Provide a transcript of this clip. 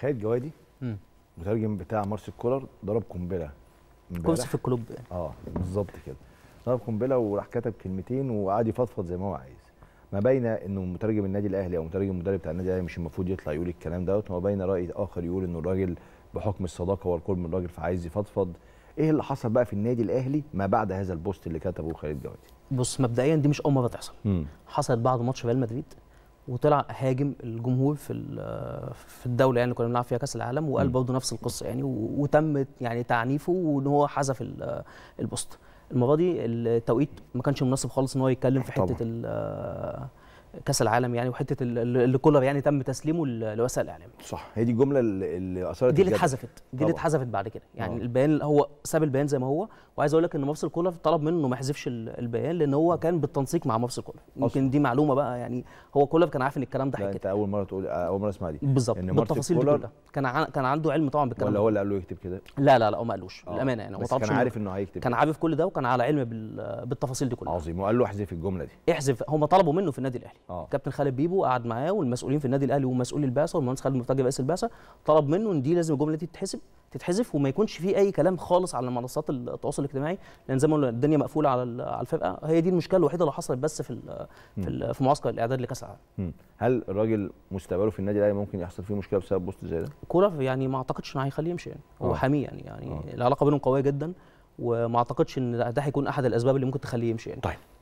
خالد جوادي مترجم بتاع مارسيل كولر ضرب قنبله كورس في الكلوب اه بالظبط كده ضرب قنبله وراح كتب كلمتين وقعد يفضفض زي ما هو عايز ما بين انه مترجم النادي الاهلي او مترجم المدرب بتاع النادي الاهلي مش المفروض يطلع يقول الكلام دوت وما بين راي اخر يقول انه الراجل بحكم الصداقه والقرب من الراجل فعايز يفضفض ايه اللي حصل بقى في النادي الاهلي ما بعد هذا البوست اللي كتبه خالد جوادي بص مبدئيا دي مش اول مره تحصل حصلت بعد ماتش ريال مدريد وطلع هاجم الجمهور في في الدوله يعني اللي كنا بنلعب فيها كاس العالم وقال برضه نفس القصه يعني وتم يعني تعنيفه وان هو حذف البوست المره دي التوقيت ما كانش مناسب خالص ان هو يتكلم في حته كاس العالم يعني وحته اللي كولر يعني تم تسليمه لوسائل الاعلام صح هي دي الجمله اللي اثرت دي اللي اتحذفت دي اللي اتحذفت بعد كده يعني أوه. البيان هو ساب البيان زي ما هو وعايز اقول لك ان مفصل كولر طلب منه ما يحذفش البيان لان هو كان بالتنسيق مع مفصل كولر يمكن دي معلومه بقى يعني هو كولر كان عارف ان الكلام ده هيكتب انت اول مره تقول اول مره اسمع دي بالظبط ان بالتفاصيل دي كلها كان كان عنده علم طبعا بالكلام ولا هو اللي قال له يكتب كده لا لا لا هو ما قالوش آه. للامانه يعني هو بس كان عارف انه هيكتب كان عارف كل ده وكان على علم بالتفاصيل دي كلها عظيم وقال له احذف الجمله دي احذف هم طلبوا منه في النادي الاهلي أوه. كابتن خالد بيبو قعد معاه والمسؤولين في النادي الاهلي ومسؤول البعثه والمهندس خالد مرتجى باسل البعثه طلب منه ان دي لازم الجمله دي تتحسب تتحذف وما يكونش فيه اي كلام خالص على منصات التواصل الاجتماعي لان زي ما الدنيا مقفوله على على الفرقه هي دي المشكله الوحيده اللي حصلت بس في في, في معسكر الاعداد لكاس العالم هل الراجل مستقبله في النادي الاهلي ممكن يحصل فيه مشكله بسبب بوست زي ده الكوره يعني ما اعتقدش انه هيخليه يمشي يعني هو آه. حاميه يعني يعني أوه. العلاقه بينهم قويه جدا وما اعتقدش ان ده هيكون احد الاسباب اللي ممكن تخليه يمشي يعني طيب